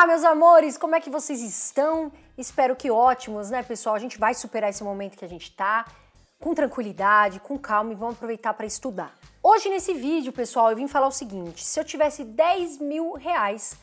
Olá, meus amores, como é que vocês estão? Espero que ótimos, né, pessoal? A gente vai superar esse momento que a gente tá com tranquilidade, com calma e vamos aproveitar para estudar. Hoje nesse vídeo, pessoal, eu vim falar o seguinte: se eu tivesse 10 mil reais,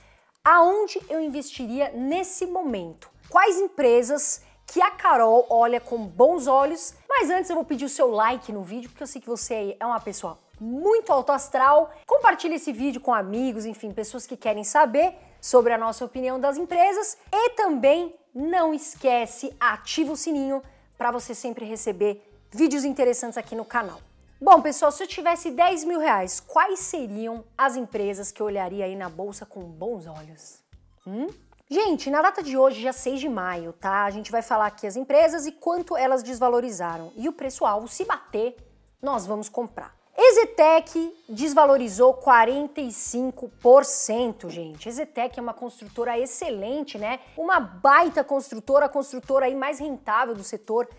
aonde eu investiria nesse momento? Quais empresas que a Carol olha com bons olhos? Mas antes eu vou pedir o seu like no vídeo, porque eu sei que você é uma pessoa muito alto astral. Compartilhe esse vídeo com amigos, enfim, pessoas que querem saber sobre a nossa opinião das empresas e também não esquece, ativa o sininho para você sempre receber vídeos interessantes aqui no canal. Bom, pessoal, se eu tivesse 10 mil reais, quais seriam as empresas que eu olharia aí na bolsa com bons olhos? Hum? Gente, na data de hoje, já 6 de maio, tá? A gente vai falar aqui as empresas e quanto elas desvalorizaram. E o preço-alvo, se bater, nós vamos comprar. Exetec desvalorizou 45%, gente. Exetec é uma construtora excelente, né? Uma baita construtora, a construtora aí mais rentável do setor.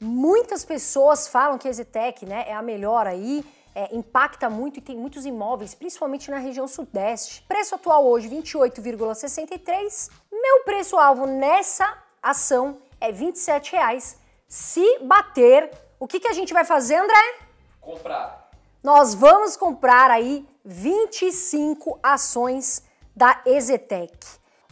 Muitas pessoas falam que a Exetec, né, é a melhor aí. É, impacta muito e tem muitos imóveis, principalmente na região sudeste. Preço atual hoje 28,63. Meu preço alvo nessa ação é 27 reais. Se bater, o que, que a gente vai fazer, André? Comprar nós vamos comprar aí 25 ações da Exetec.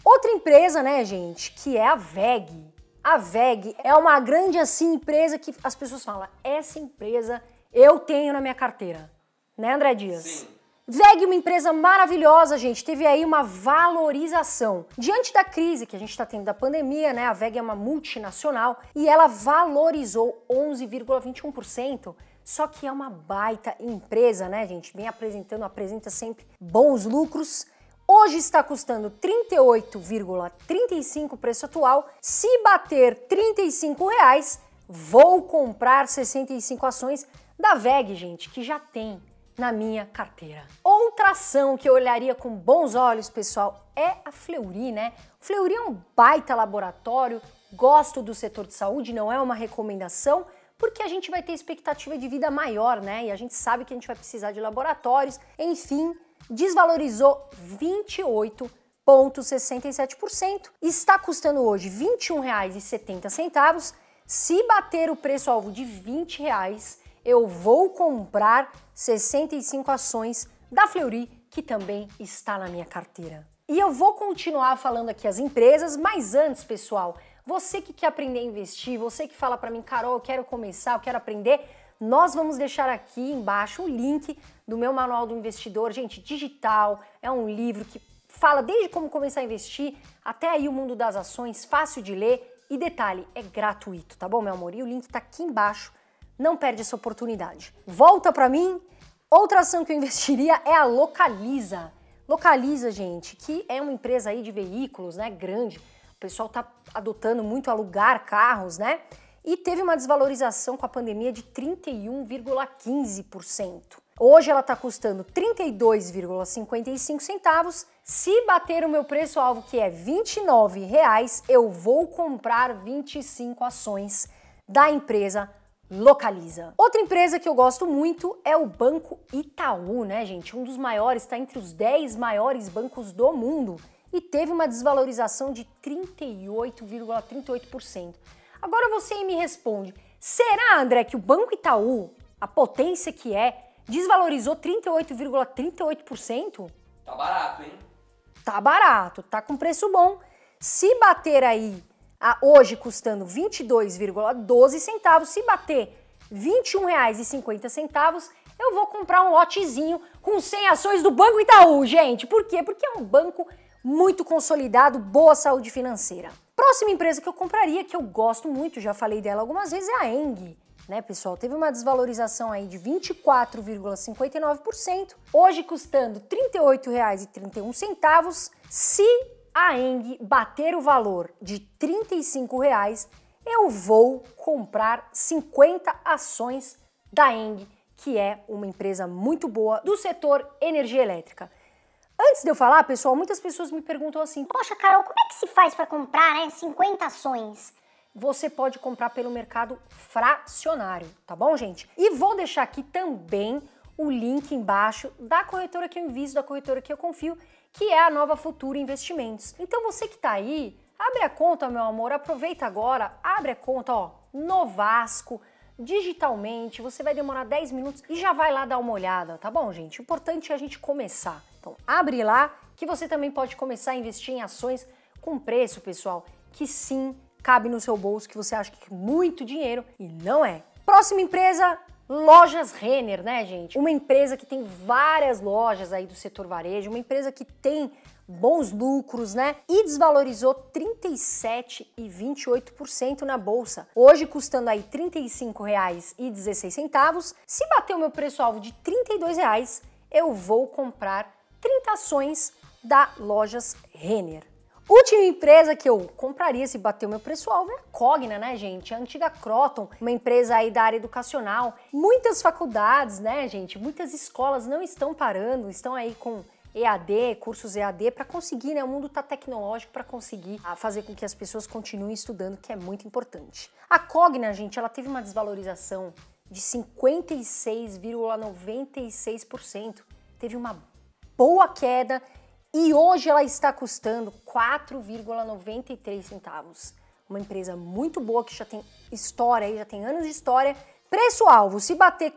Outra empresa, né, gente, que é a VEG. A VEG é uma grande assim empresa que as pessoas falam: "Essa empresa eu tenho na minha carteira". Né, André Dias? Sim. VEG, é uma empresa maravilhosa, gente, teve aí uma valorização. Diante da crise que a gente está tendo da pandemia, né? A VEG é uma multinacional e ela valorizou 11,21% só que é uma baita empresa, né, gente? Vem apresentando, apresenta sempre bons lucros. Hoje está custando 38,35 o preço atual. Se bater 35 reais, vou comprar 65 ações da VEG, gente, que já tem na minha carteira. Outra ação que eu olharia com bons olhos, pessoal, é a Fleury, né? Fleury é um baita laboratório, gosto do setor de saúde, não é uma recomendação, porque a gente vai ter expectativa de vida maior, né? E a gente sabe que a gente vai precisar de laboratórios. Enfim, desvalorizou 28 0,67%, está custando hoje R$ 21,70. Se bater o preço-alvo de R$ reais, eu vou comprar 65 ações da Fleury, que também está na minha carteira. E eu vou continuar falando aqui as empresas, mas antes, pessoal, você que quer aprender a investir, você que fala para mim, Carol, eu quero começar, eu quero aprender, nós vamos deixar aqui embaixo o link do meu manual do investidor, gente, digital, é um livro que fala desde como começar a investir até aí o mundo das ações, fácil de ler e detalhe, é gratuito, tá bom, meu amor? E o link tá aqui embaixo. Não perde essa oportunidade. Volta para mim. Outra ação que eu investiria é a Localiza. Localiza, gente, que é uma empresa aí de veículos, né, grande o pessoal está adotando muito alugar carros, né? E teve uma desvalorização com a pandemia de 31,15%. Hoje ela está custando 32,55 centavos. Se bater o meu preço alvo que é 29 reais, eu vou comprar 25 ações da empresa Localiza. Outra empresa que eu gosto muito é o Banco Itaú, né, gente? Um dos maiores, está entre os 10 maiores bancos do mundo e teve uma desvalorização de 38,38%. ,38%. Agora você aí me responde: será, André, que o Banco Itaú, a potência que é, desvalorizou 38,38%? ,38%? Tá barato, hein? Tá barato, tá com preço bom. Se bater aí, a hoje custando 22,12 centavos, se bater R$ 21,50, eu vou comprar um lotezinho com 100 ações do Banco Itaú, gente. Por quê? Porque é um banco muito consolidado, boa saúde financeira. Próxima empresa que eu compraria, que eu gosto muito, já falei dela algumas vezes, é a Eng. Né, pessoal, teve uma desvalorização aí de 24,59%, hoje custando R$ 38,31. Se a Eng bater o valor de R$ 35,00, eu vou comprar 50 ações da Eng, que é uma empresa muito boa do setor energia elétrica. Antes de eu falar, pessoal, muitas pessoas me perguntam assim: Poxa, Carol, como é que se faz para comprar né, 50 ações? Você pode comprar pelo mercado fracionário, tá bom, gente? E vou deixar aqui também o link embaixo da corretora que eu invisto, da corretora que eu confio, que é a Nova Futura Investimentos. Então você que tá aí, abre a conta, meu amor, aproveita agora, abre a conta, ó, Novasco, digitalmente, você vai demorar 10 minutos e já vai lá dar uma olhada, tá bom, gente? O importante é a gente começar. Então, abre lá que você também pode começar a investir em ações com preço, pessoal, que sim cabe no seu bolso, que você acha que é muito dinheiro e não é. Próxima empresa, Lojas Renner, né, gente? Uma empresa que tem várias lojas aí do setor varejo, uma empresa que tem bons lucros, né? E desvalorizou 37,28% e na bolsa. Hoje custando aí R$ 35,16. Se bater o meu preço-alvo de R$ reais, eu vou comprar 30 ações da Lojas Renner. Última empresa que eu compraria se bater o meu preço-alvo é a Cogna, né, gente? A antiga Croton, uma empresa aí da área educacional. Muitas faculdades, né, gente? Muitas escolas não estão parando, estão aí com EAD, cursos EAD, para conseguir, né? O mundo está tecnológico para conseguir ah, fazer com que as pessoas continuem estudando, que é muito importante. A Cogna, gente, ela teve uma desvalorização de 56,96%. Teve uma boa queda e hoje ela está custando 4,93 centavos. Uma empresa muito boa que já tem história, já tem anos de história. Preço-alvo, se bater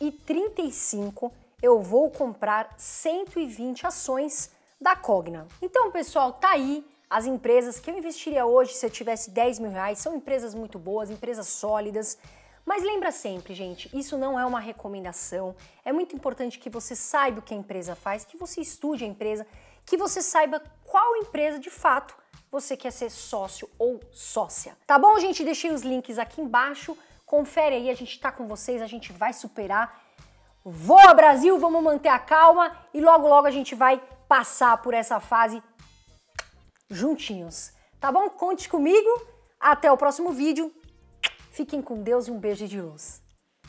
4,35, eu vou comprar 120 ações da Cogna. Então, pessoal, tá aí as empresas que eu investiria hoje se eu tivesse 10 mil reais. São empresas muito boas, empresas sólidas. Mas lembra sempre, gente, isso não é uma recomendação. É muito importante que você saiba o que a empresa faz, que você estude a empresa, que você saiba qual empresa de fato você quer ser sócio ou sócia. Tá bom, gente? Deixei os links aqui embaixo. Confere aí, a gente tá com vocês, a gente vai superar Voa Brasil, vamos manter a calma e logo logo a gente vai passar por essa fase juntinhos. Tá bom? Conte comigo. Até o próximo vídeo. Fiquem com Deus e um beijo de luz.